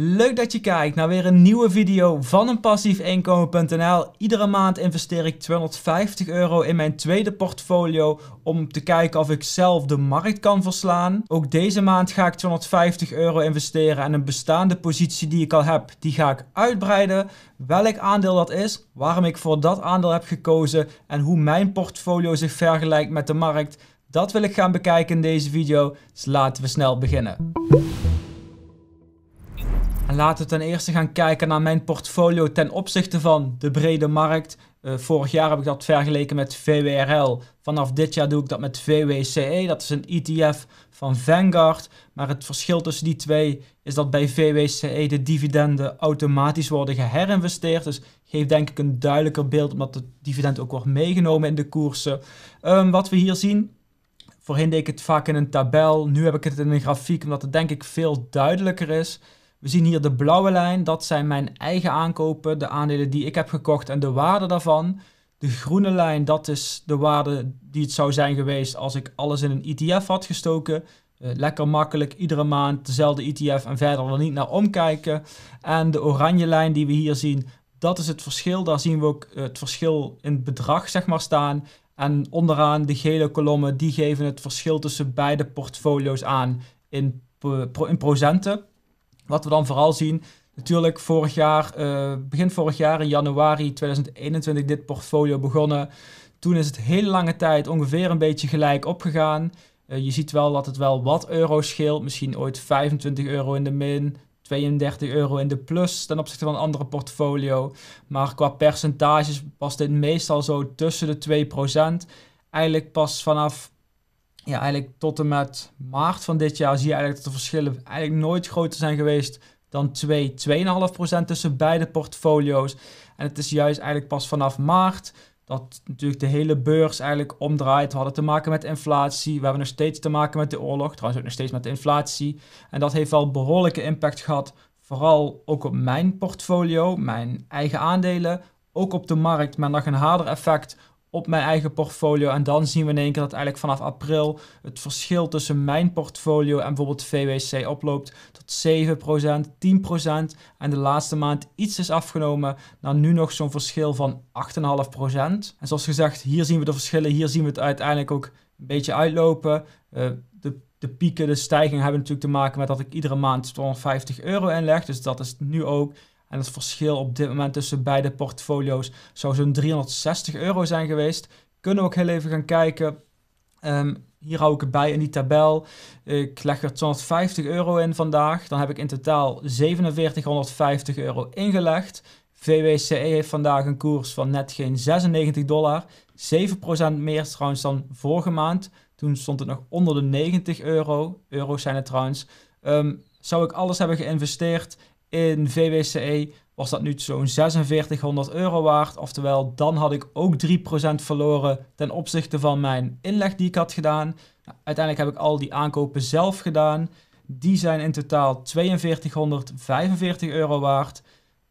Leuk dat je kijkt naar weer een nieuwe video van een Iedere maand investeer ik 250 euro in mijn tweede portfolio om te kijken of ik zelf de markt kan verslaan. Ook deze maand ga ik 250 euro investeren en een bestaande positie die ik al heb, die ga ik uitbreiden. Welk aandeel dat is, waarom ik voor dat aandeel heb gekozen en hoe mijn portfolio zich vergelijkt met de markt, dat wil ik gaan bekijken in deze video. Dus laten we snel beginnen. En laten we ten eerste gaan kijken naar mijn portfolio ten opzichte van de brede markt. Eh, vorig jaar heb ik dat vergeleken met VWRL. Vanaf dit jaar doe ik dat met VWCE. Dat is een ETF van Vanguard. Maar het verschil tussen die twee is dat bij VWCE de dividenden automatisch worden geherinvesteerd. Dus geeft denk ik een duidelijker beeld, omdat het dividend ook wordt meegenomen in de koersen. Ehm, wat we hier zien, voorheen deed ik het vaak in een tabel. Nu heb ik het in een grafiek, omdat het denk ik veel duidelijker is. We zien hier de blauwe lijn, dat zijn mijn eigen aankopen, de aandelen die ik heb gekocht en de waarde daarvan. De groene lijn, dat is de waarde die het zou zijn geweest als ik alles in een ETF had gestoken. Eh, lekker makkelijk, iedere maand dezelfde ETF en verder er niet naar omkijken. En de oranje lijn die we hier zien, dat is het verschil. Daar zien we ook eh, het verschil in het bedrag zeg maar, staan. En onderaan de gele kolommen, die geven het verschil tussen beide portfolio's aan in, eh, in procenten. Wat we dan vooral zien, natuurlijk vorig jaar, eh, begin vorig jaar in januari 2021 dit portfolio begonnen. Toen is het heel lange tijd ongeveer een beetje gelijk opgegaan. Eh, je ziet wel dat het wel wat euro scheelt. Misschien ooit 25 euro in de min, 32 euro in de plus ten opzichte van een andere portfolio. Maar qua percentages past dit meestal zo tussen de 2%. Eigenlijk pas vanaf ja, eigenlijk tot en met maart van dit jaar zie je eigenlijk dat de verschillen eigenlijk nooit groter zijn geweest dan 2, 2,5% tussen beide portfolio's. En het is juist eigenlijk pas vanaf maart dat natuurlijk de hele beurs eigenlijk omdraait. We hadden te maken met inflatie. We hebben nog steeds te maken met de oorlog. Trouwens ook nog steeds met de inflatie. En dat heeft wel behoorlijke impact gehad. Vooral ook op mijn portfolio, mijn eigen aandelen. Ook op de markt, maar nog een harder effect op mijn eigen portfolio. En dan zien we in één keer dat eigenlijk vanaf april het verschil tussen mijn portfolio en bijvoorbeeld VWC oploopt tot 7%, 10%. En de laatste maand iets is afgenomen naar nu nog zo'n verschil van 8,5%. En zoals gezegd, hier zien we de verschillen, hier zien we het uiteindelijk ook een beetje uitlopen. Eh, de de pieken, de stijging hebben natuurlijk te maken met dat ik iedere maand 250 euro inleg. Dus dat is nu ook. En het verschil op dit moment tussen beide portfolio's zou zo'n 360 euro zijn geweest. Kunnen we ook heel even gaan kijken. Ehm, hier hou ik het bij in die tabel. Ik leg er 250 euro in vandaag. Dan heb ik in totaal 4750 euro ingelegd. VWCE heeft vandaag een koers van net geen 96 dollar. 7% meer trouwens dan vorige maand. Toen stond het nog onder de 90 euro. Euro's zijn het trouwens. Ehm, zou ik alles hebben geïnvesteerd in VWCE was dat nu zo'n 4600 euro waard. Oftewel, dan had ik ook 3% verloren ten opzichte van mijn inleg die ik had gedaan. Uiteindelijk heb ik al die aankopen zelf gedaan. Die zijn in totaal 4245 euro waard.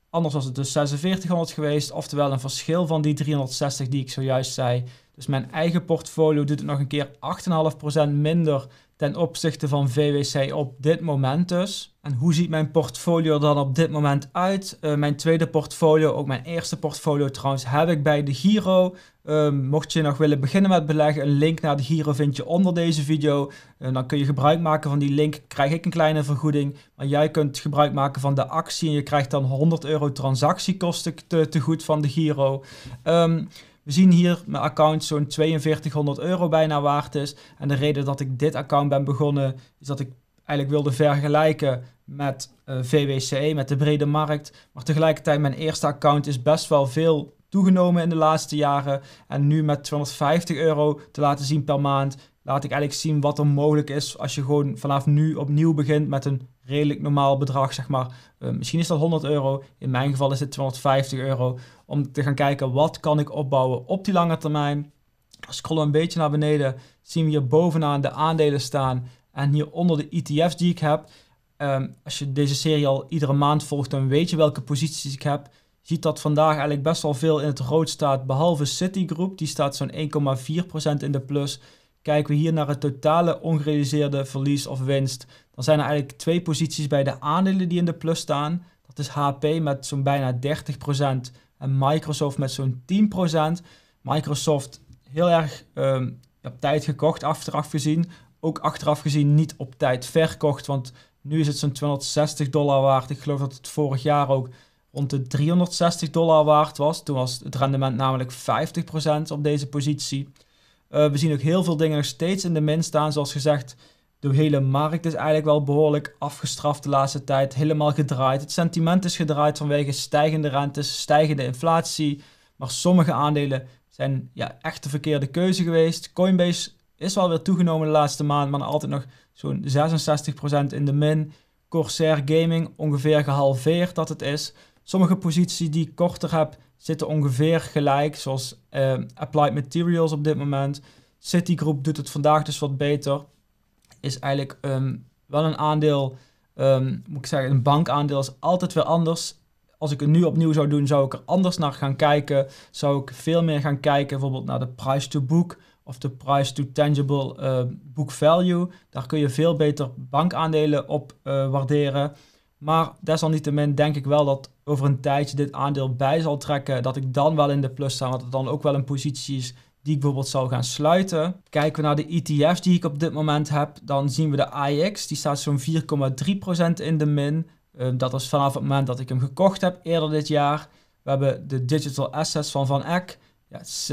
Anders was het dus 4600 geweest, oftewel een verschil van die 360 die ik zojuist zei. Dus mijn eigen portfolio doet het nog een keer 8,5% minder ten opzichte van VWC op dit moment dus. En hoe ziet mijn portfolio er dan op dit moment uit? Eh, mijn tweede portfolio, ook mijn eerste portfolio trouwens, heb ik bij de Giro. Ehm, mocht je nog willen beginnen met beleggen, een link naar de Giro vind je onder deze video. Uh, dan kun je gebruik maken van die link, krijg ik een kleine vergoeding. Maar jij kunt gebruik maken van de actie en je krijgt dan 100 euro transactiekosten te, te goed van de Giro. Um, we zien hier mijn account zo'n 4200 euro bijna waard is. En de reden dat ik dit account ben begonnen is dat ik eigenlijk wilde vergelijken met uh, eh, VWCE, met de brede markt. Maar tegelijkertijd mijn eerste account is best wel veel toegenomen in de laatste jaren. En nu met 250 euro te laten zien per maand laat ik eigenlijk zien wat er mogelijk is als je gewoon vanaf nu opnieuw begint met een redelijk normaal bedrag, zeg maar. Eh, misschien is dat 100 euro, in mijn geval is het 250 euro, om te gaan kijken wat kan ik opbouwen op die lange termijn. Scrollen een beetje naar beneden, zien we hier bovenaan de aandelen staan en hieronder de ETF's die ik heb. Ehm, als je deze serie al iedere maand volgt, dan weet je welke posities ik heb. ziet dat vandaag eigenlijk best wel veel in het rood staat, behalve Citigroup. Die staat zo'n 1,4% in de plus. Kijken we hier naar het totale ongerealiseerde verlies of winst, dan zijn er eigenlijk twee posities bij de aandelen die in de plus staan. Dat is HP met zo'n bijna 30% en Microsoft met zo'n 10%. Microsoft heel erg ehm, op tijd gekocht, achteraf gezien. Ook achteraf gezien niet op tijd verkocht, want nu is het zo'n 260 dollar waard. Ik geloof dat het vorig jaar ook rond de 360 dollar waard was. Toen was het rendement namelijk 50% op deze positie. Eh, we zien ook heel veel dingen nog steeds in de min staan. Zoals gezegd, de hele markt is eigenlijk wel behoorlijk afgestraft de laatste tijd. Helemaal gedraaid. Het sentiment is gedraaid vanwege stijgende rentes, stijgende inflatie. Maar sommige aandelen zijn ja, echt de verkeerde keuze geweest. Coinbase is wel weer toegenomen de laatste maand, maar altijd nog zo'n 66% in de min. Corsair Gaming ongeveer gehalveerd dat het is. Sommige posities die ik korter heb, zitten ongeveer gelijk, zoals ehm, Applied Materials op dit moment. Citigroup doet het vandaag dus wat beter. Is eigenlijk ehm, wel een aandeel, ehm, moet ik zeggen, een bankaandeel is altijd weer anders. Als ik het nu opnieuw zou doen, zou ik er anders naar gaan kijken. Zou ik veel meer gaan kijken, bijvoorbeeld naar de price to book of de price to tangible book value. Daar kun je veel beter bankaandelen op eh, waarderen. Maar desalniettemin denk ik wel dat over een tijdje dit aandeel bij zal trekken. Dat ik dan wel in de plus sta. Want het dan ook wel een positie is die ik bijvoorbeeld zal gaan sluiten. Kijken we naar de ETF's die ik op dit moment heb. Dan zien we de AX. Die staat zo'n 4,3% in de min. Ehm, dat is vanaf het moment dat ik hem gekocht heb eerder dit jaar. We hebben de digital assets van Van Eck. Ja, is,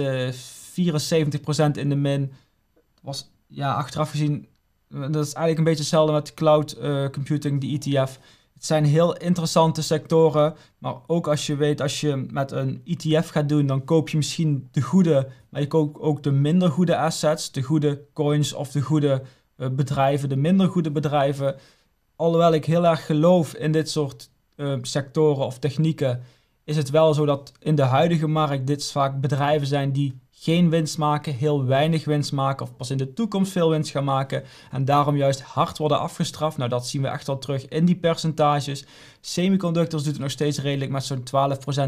74% eh, in de min. Was ja, achteraf gezien. Eh, dat is eigenlijk een beetje hetzelfde met cloud eh, computing, de ETF het zijn heel interessante sectoren, maar ook als je weet, als je met een ETF gaat doen, dan koop je misschien de goede, maar je koopt ook de minder goede assets, de goede coins of de goede eh, bedrijven, de minder goede bedrijven. Alhoewel ik heel erg geloof in dit soort eh, sectoren of technieken, is het wel zo dat in de huidige markt dit vaak bedrijven zijn die geen winst maken, heel weinig winst maken of pas in de toekomst veel winst gaan maken en daarom juist hard worden afgestraft. Nou, dat zien we echt al terug in die percentages. Semiconductors doet het nog steeds redelijk met zo'n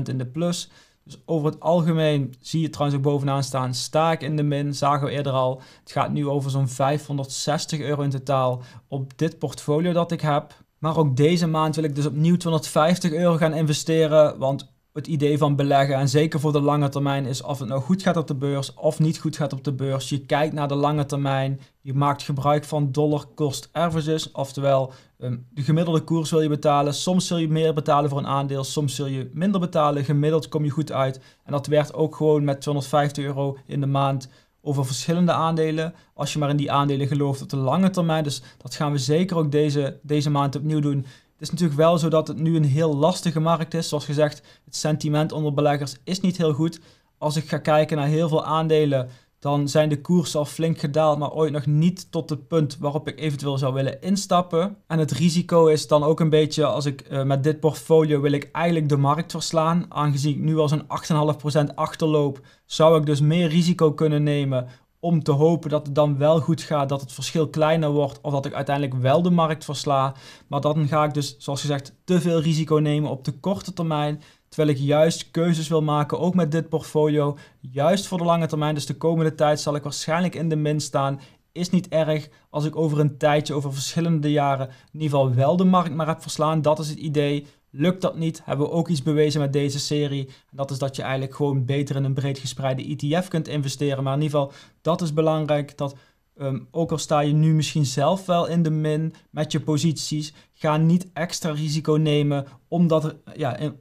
12% in de plus. Dus over het algemeen zie je trouwens ook bovenaan staan. Staak in de min, zagen we eerder al. Het gaat nu over zo'n 560 euro in totaal op dit portfolio dat ik heb. Maar ook deze maand wil ik dus opnieuw 250 euro gaan investeren. Want het idee van beleggen. En zeker voor de lange termijn is of het nou goed gaat op de beurs of niet goed gaat op de beurs. Je kijkt naar de lange termijn. Je maakt gebruik van dollar cost averages. Oftewel, ehm, de gemiddelde koers wil je betalen. Soms zul je meer betalen voor een aandeel. Soms zul je minder betalen. Gemiddeld kom je goed uit. En dat werd ook gewoon met 250 euro in de maand over verschillende aandelen. Als je maar in die aandelen gelooft op de lange termijn. Dus dat gaan we zeker ook deze, deze maand opnieuw doen. Het is natuurlijk wel zo dat het nu een heel lastige markt is. Zoals gezegd, het sentiment onder beleggers is niet heel goed. Als ik ga kijken naar heel veel aandelen, dan zijn de koersen al flink gedaald, maar ooit nog niet tot het punt waarop ik eventueel zou willen instappen. En het risico is dan ook een beetje, als ik eh, met dit portfolio wil ik eigenlijk de markt verslaan. Aangezien ik nu al zo'n 8,5% achterloop, zou ik dus meer risico kunnen nemen om te hopen dat het dan wel goed gaat, dat het verschil kleiner wordt of dat ik uiteindelijk wel de markt versla. Maar dan ga ik dus, zoals gezegd, te veel risico nemen op de korte termijn. Terwijl ik juist keuzes wil maken, ook met dit portfolio, juist voor de lange termijn. Dus de komende tijd zal ik waarschijnlijk in de min staan. Is niet erg als ik over een tijdje, over verschillende jaren, in ieder geval wel de markt maar heb verslaan. Dat is het idee. Lukt dat niet, hebben we ook iets bewezen met deze serie. En dat is dat je eigenlijk gewoon beter in een breed gespreide ETF kunt investeren. Maar in ieder geval, dat is belangrijk. Dat ehm, ook al sta je nu misschien zelf wel in de min met je posities, ga niet extra risico nemen om dat, ja, in,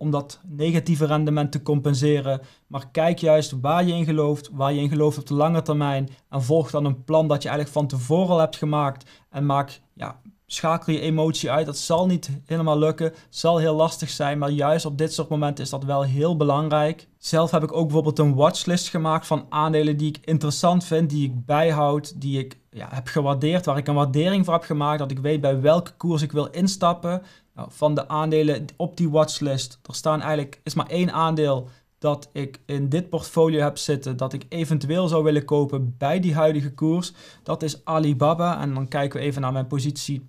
negatieve rendement te compenseren. Maar kijk juist waar je in gelooft, waar je in gelooft op de lange termijn. En volg dan een plan dat je eigenlijk van tevoren al hebt gemaakt. En maak ja, schakel je emotie uit. Dat zal niet helemaal lukken, zal heel lastig zijn, maar juist op dit soort momenten is dat wel heel belangrijk. Zelf heb ik ook bijvoorbeeld een watchlist gemaakt van aandelen die ik interessant vind, die ik bijhoud, die ik ja, heb gewaardeerd, waar ik een waardering voor heb gemaakt, dat ik weet bij welke koers ik wil instappen. Nou, van de aandelen op die watchlist, er staan eigenlijk, is maar één aandeel dat ik in dit portfolio heb zitten, dat ik eventueel zou willen kopen bij die huidige koers, dat is Alibaba. En dan kijken we even naar mijn positie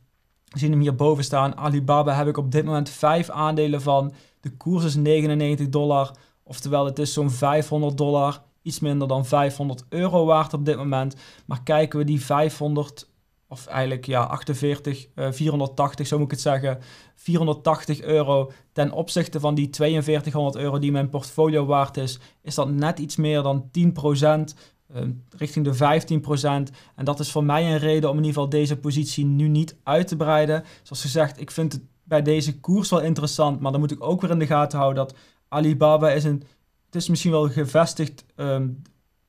zien hem hierboven staan. Alibaba heb ik op dit moment 5 aandelen van. De koers is 99 dollar. Oftewel, het is zo'n 500 dollar. Iets minder dan 500 euro waard op dit moment. Maar kijken we die 500, of eigenlijk ja, 48, 480 eh, zo moet ik het zeggen. 480 euro ten opzichte van die 4200 euro die mijn portfolio waard is. Is dat net iets meer dan 10%. Ehm, richting de 15%. En dat is voor mij een reden om in ieder geval deze positie nu niet uit te breiden. Zoals gezegd, ik vind het bij deze koers wel interessant, maar dan moet ik ook weer in de gaten houden dat Alibaba is een, het is misschien wel gevestigd, ehm,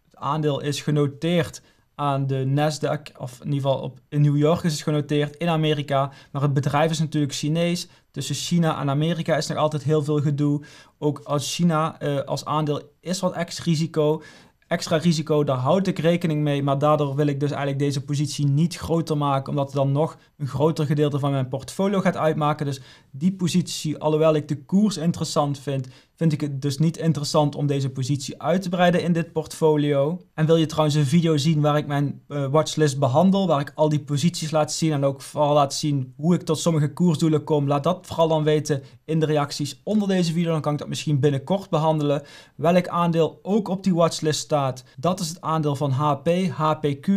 het aandeel is genoteerd aan de Nasdaq, of in ieder geval op, in New York is het genoteerd, in Amerika. Maar het bedrijf is natuurlijk Chinees. Tussen China en Amerika is nog altijd heel veel gedoe. Ook als China eh, als aandeel is wat ex risico extra risico, daar houd ik rekening mee. Maar daardoor wil ik dus eigenlijk deze positie niet groter maken, omdat het dan nog een groter gedeelte van mijn portfolio gaat uitmaken. Dus die positie, alhoewel ik de koers interessant vind, vind ik het dus niet interessant om deze positie uit te breiden in dit portfolio. En wil je trouwens een video zien waar ik mijn eh, watchlist behandel, waar ik al die posities laat zien en ook vooral laat zien hoe ik tot sommige koersdoelen kom, laat dat vooral dan weten in de reacties onder deze video. Dan kan ik dat misschien binnenkort behandelen. Welk aandeel ook op die watchlist staat, dat is het aandeel van HP, HPQ.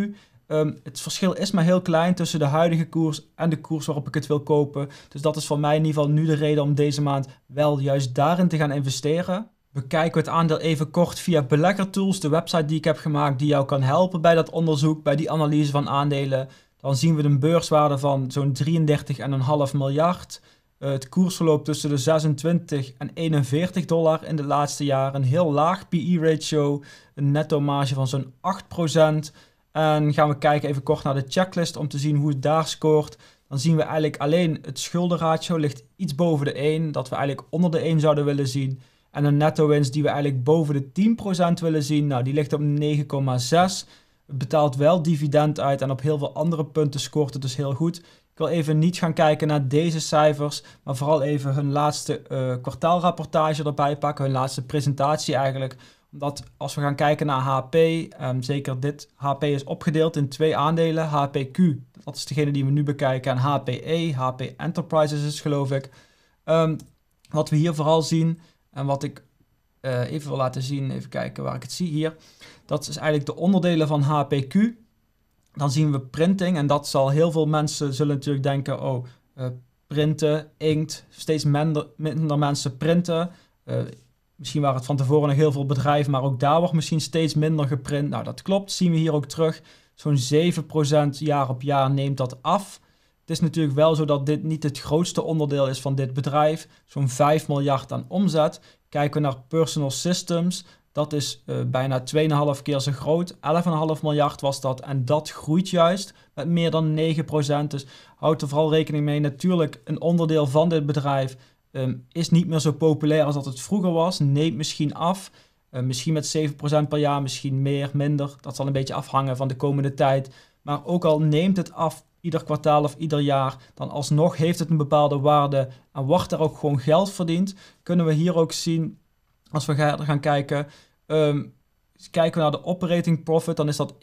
Ehm, het verschil is maar heel klein tussen de huidige koers en de koers waarop ik het wil kopen. Dus dat is voor mij in ieder geval nu de reden om deze maand wel juist daarin te gaan investeren. we het aandeel even kort via Tools, de website die ik heb gemaakt, die jou kan helpen bij dat onderzoek, bij die analyse van aandelen. Dan zien we een beurswaarde van zo'n 33,5 miljard. Eh, het koersverloop tussen de 26 en 41 dollar in de laatste jaren. Een heel laag PE-ratio, een netto marge van zo'n 8 en gaan we kijken even kort naar de checklist om te zien hoe het daar scoort. Dan zien we eigenlijk alleen het schuldenratio ligt iets boven de 1, dat we eigenlijk onder de 1 zouden willen zien. En een netto winst die we eigenlijk boven de 10% willen zien, nou die ligt op 9,6. Het betaalt wel dividend uit en op heel veel andere punten scoort het dus heel goed. Ik wil even niet gaan kijken naar deze cijfers, maar vooral even hun laatste eh, kwartaalrapportage erbij pakken, hun laatste presentatie eigenlijk omdat als we gaan kijken naar HP, ehm, zeker dit HP is opgedeeld in twee aandelen. HPQ, dat is degene die we nu bekijken, en HPE, HP Enterprises is geloof ik. Ehm, wat we hier vooral zien en wat ik eh, even wil laten zien, even kijken waar ik het zie hier. Dat is eigenlijk de onderdelen van HPQ. Dan zien we printing en dat zal heel veel mensen zullen natuurlijk denken, oh, eh, printen, inkt, steeds minder, mensen printen. Eh, Misschien waren het van tevoren nog heel veel bedrijven, maar ook daar wordt misschien steeds minder geprint. Nou, dat klopt, zien we hier ook terug. Zo'n 7% jaar op jaar neemt dat af. Het is natuurlijk wel zo dat dit niet het grootste onderdeel is van dit bedrijf. Zo'n 5 miljard aan omzet. Kijken we naar Personal Systems, dat is uh, bijna 2,5 keer zo groot. 11,5 miljard was dat. En dat groeit juist met meer dan 9%. Dus houd er vooral rekening mee. Natuurlijk, een onderdeel van dit bedrijf Ehm, is niet meer zo populair als dat het vroeger was. Neemt misschien af. Ehm, misschien met 7% per jaar, misschien meer, minder. Dat zal een beetje afhangen van de komende tijd. Maar ook al neemt het af ieder kwartaal of ieder jaar, dan alsnog heeft het een bepaalde waarde en wordt er ook gewoon geld verdiend. Kunnen we hier ook zien, als we gaan kijken, ehm, dus kijken we naar de operating profit, dan is dat 1,8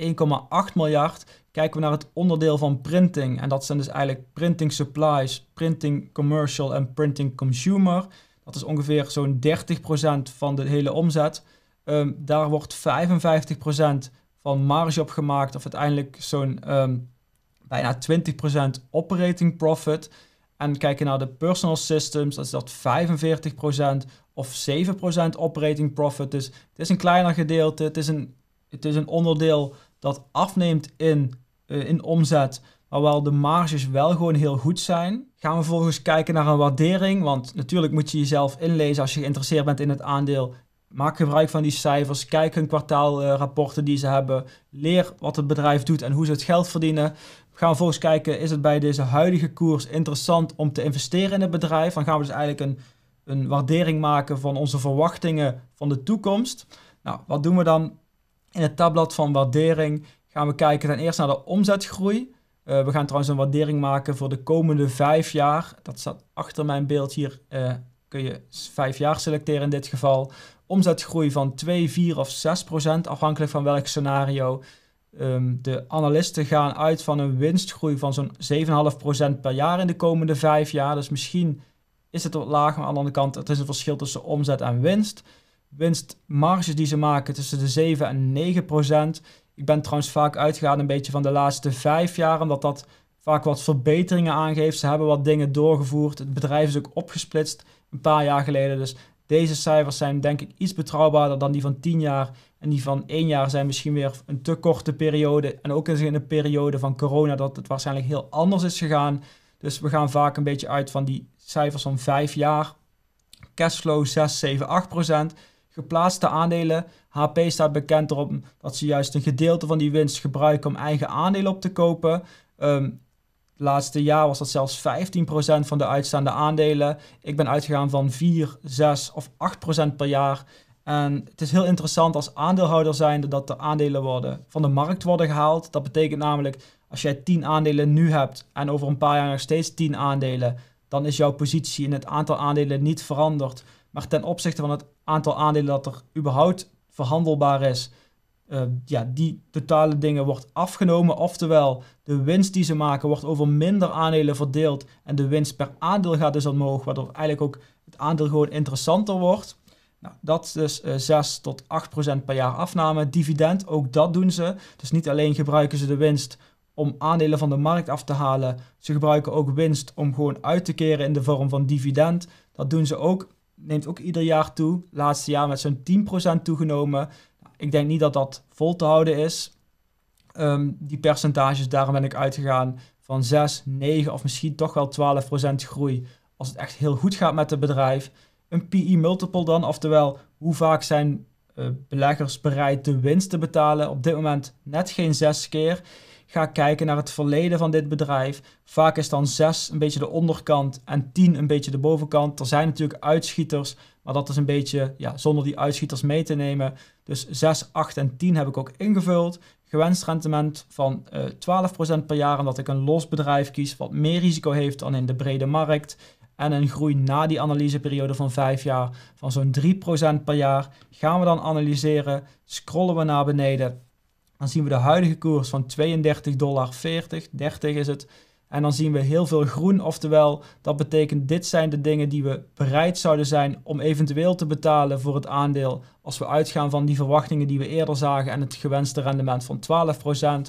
miljard. Kijken we naar het onderdeel van printing, en dat zijn dus eigenlijk printing supplies, printing commercial en printing consumer. Dat is ongeveer zo'n 30% van de hele omzet. Ehm, daar wordt 55% van marge op gemaakt, of uiteindelijk zo'n ehm, bijna 20% operating profit. En kijken naar de personal systems, dat is dat 45% of 7% operating profit. Dus het is een kleiner gedeelte, het is een, het is een onderdeel dat afneemt in, eh, in omzet, maar wel de marges wel gewoon heel goed zijn. Gaan we vervolgens kijken naar een waardering, want natuurlijk moet je jezelf inlezen als je geïnteresseerd bent in het aandeel. Maak gebruik van die cijfers, kijk hun kwartaalrapporten die ze hebben, leer wat het bedrijf doet en hoe ze het geld verdienen. Gaan We volgens kijken, is het bij deze huidige koers interessant om te investeren in het bedrijf? Dan gaan we dus eigenlijk een, een waardering maken van onze verwachtingen van de toekomst. Nou, wat doen we dan? In het tabblad van waardering gaan we kijken ten eerste naar de omzetgroei. Eh, we gaan trouwens een waardering maken voor de komende vijf jaar. Dat staat achter mijn beeld hier. Eh, kun je vijf jaar selecteren in dit geval. Omzetgroei van 2, 4 of 6 procent, afhankelijk van welk scenario. Ehm, de analisten gaan uit van een winstgroei van zo'n 7,5% per jaar in de komende vijf jaar. Dus misschien is het wat laag, maar aan de andere kant, het is een verschil tussen omzet en winst. Winstmarges die ze maken tussen de 7 en 9 procent. Ik ben trouwens vaak uitgegaan een beetje van de laatste vijf jaar, omdat dat vaak wat verbeteringen aangeeft. Ze hebben wat dingen doorgevoerd. Het bedrijf is ook opgesplitst een paar jaar geleden. Dus deze cijfers zijn denk ik iets betrouwbaarder dan die van 10 jaar. En die van 1 jaar zijn misschien weer een te korte periode. En ook in een periode van corona dat het waarschijnlijk heel anders is gegaan. Dus we gaan vaak een beetje uit van die cijfers van 5 jaar. Cashflow 6, 7, 8 procent. Geplaatste aandelen. HP staat bekend erop dat ze juist een gedeelte van die winst gebruiken om eigen aandelen op te kopen. Um, het laatste jaar was dat zelfs 15% van de uitstaande aandelen. Ik ben uitgegaan van 4, 6 of 8% per jaar. En het is heel interessant als aandeelhouder zijnde dat de aandelen worden van de markt worden gehaald. Dat betekent namelijk als jij 10 aandelen nu hebt en over een paar jaar nog steeds 10 aandelen, dan is jouw positie in het aantal aandelen niet veranderd. Maar ten opzichte van het aantal aandelen dat er überhaupt verhandelbaar is, eh, ja, die totale dingen wordt afgenomen. Oftewel, de winst die ze maken wordt over minder aandelen verdeeld. En de winst per aandeel gaat dus omhoog, waardoor eigenlijk ook het aandeel gewoon interessanter wordt. Nou, dat is dus uh, eh, 6 tot 8 procent per jaar afname. Dividend, ook dat doen ze. Dus niet alleen gebruiken ze de winst om aandelen van de markt af te halen. Ze gebruiken ook winst om gewoon uit te keren in de vorm van dividend. Dat doen ze ook, neemt ook ieder jaar toe. Laatste jaar met zo'n 10% toegenomen ik denk niet dat dat vol te houden is. Ehm, die percentages, daarom ben ik uitgegaan van 6, 9 of misschien toch wel 12% groei. Als het echt heel goed gaat met het bedrijf. Een PE multiple dan, oftewel hoe vaak zijn eh, beleggers bereid de winst te betalen. Op dit moment net geen 6 keer ga kijken naar het verleden van dit bedrijf. Vaak is dan 6 een beetje de onderkant en 10 een beetje de bovenkant. Er zijn natuurlijk uitschieters, maar dat is een beetje ja, zonder die uitschieters mee te nemen. Dus 6, 8 en 10 heb ik ook ingevuld. Gewenst rendement van uh, eh, 12% per jaar, omdat ik een los bedrijf kies wat meer risico heeft dan in de brede markt. En een groei na die analyseperiode van 5 jaar van zo'n 3% per jaar. Gaan we dan analyseren, scrollen we naar beneden dan zien we de huidige koers van 32,40 dollar 30 is het. En dan zien we heel veel groen, oftewel dat betekent dit zijn de dingen die we bereid zouden zijn om eventueel te betalen voor het aandeel als we uitgaan van die verwachtingen die we eerder zagen en het gewenste rendement van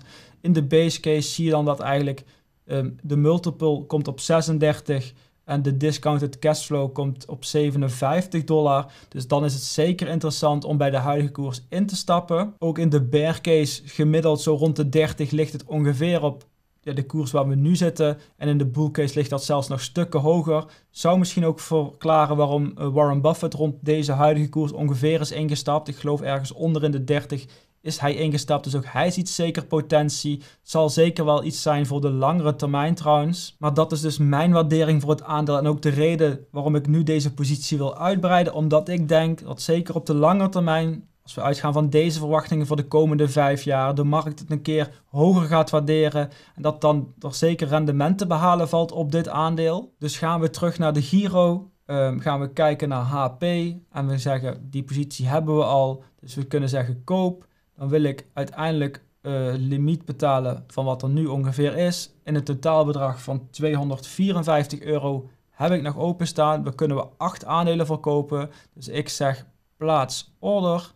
12%. In de base case zie je dan dat eigenlijk ehm, de multiple komt op 36 en de discounted cashflow komt op 57 dollar. Dus dan is het zeker interessant om bij de huidige koers in te stappen. Ook in de bear case gemiddeld zo rond de 30 ligt het ongeveer op ja, de koers waar we nu zitten. En in de case ligt dat zelfs nog stukken hoger. Zou misschien ook verklaren waarom eh, Warren Buffett rond deze huidige koers ongeveer is ingestapt. Ik geloof ergens onder in de 30 is hij ingestapt. Dus ook hij ziet zeker potentie. Het zal zeker wel iets zijn voor de langere termijn trouwens. Maar dat is dus mijn waardering voor het aandeel. En ook de reden waarom ik nu deze positie wil uitbreiden. Omdat ik denk dat zeker op de lange termijn als we uitgaan van deze verwachtingen voor de komende vijf jaar, de markt het een keer hoger gaat waarderen en dat dan toch zeker rendementen behalen valt op dit aandeel. Dus gaan we terug naar de Giro, ehm, gaan we kijken naar HP en we zeggen die positie hebben we al, dus we kunnen zeggen koop dan wil ik uiteindelijk eh, limiet betalen van wat er nu ongeveer is. In het totaalbedrag van 254 euro heb ik nog openstaan. We kunnen we 8 aandelen verkopen. Dus ik zeg plaats order.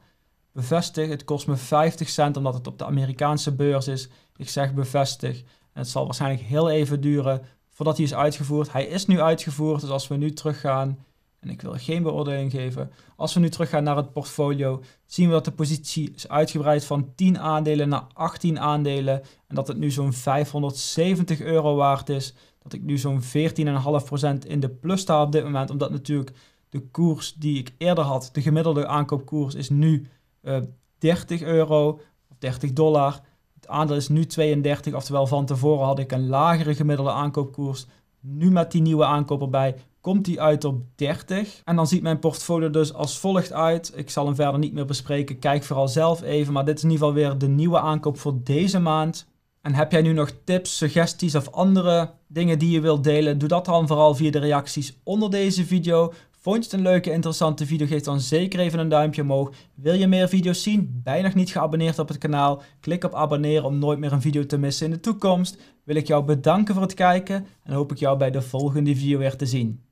Bevestig. Het kost me 50 cent omdat het op de Amerikaanse beurs is. Ik zeg bevestig. En het zal waarschijnlijk heel even duren voordat hij is uitgevoerd. Hij is nu uitgevoerd. Dus als we nu teruggaan en ik wil geen beoordeling geven. Als we nu teruggaan naar het portfolio, zien we dat de positie is uitgebreid van 10 aandelen naar 18 aandelen en dat het nu zo'n 570 euro waard is. Dat ik nu zo'n 14,5% in de plus sta op dit moment, omdat natuurlijk de koers die ik eerder had, de gemiddelde aankoopkoers is nu 30 eh, euro of 30 dollar. Het aandeel is nu 32, oftewel van tevoren had ik een lagere gemiddelde aankoopkoers. Nu met die nieuwe aankoop erbij komt die uit op 30. En dan ziet mijn portfolio dus als volgt uit. Ik zal hem verder niet meer bespreken. Kijk vooral zelf even. Maar dit is in ieder geval weer de nieuwe aankoop voor deze maand. En heb jij nu nog tips, suggesties of andere dingen die je wilt delen? Doe dat dan vooral via de reacties onder deze video. Vond je het een leuke, interessante video? Geef dan zeker even een duimpje omhoog. Wil je meer video's zien? Ben je nog niet geabonneerd op het kanaal? Klik op abonneren om nooit meer een video te missen in de toekomst. Wil ik jou bedanken voor het kijken en hoop ik jou bij de volgende video weer te zien.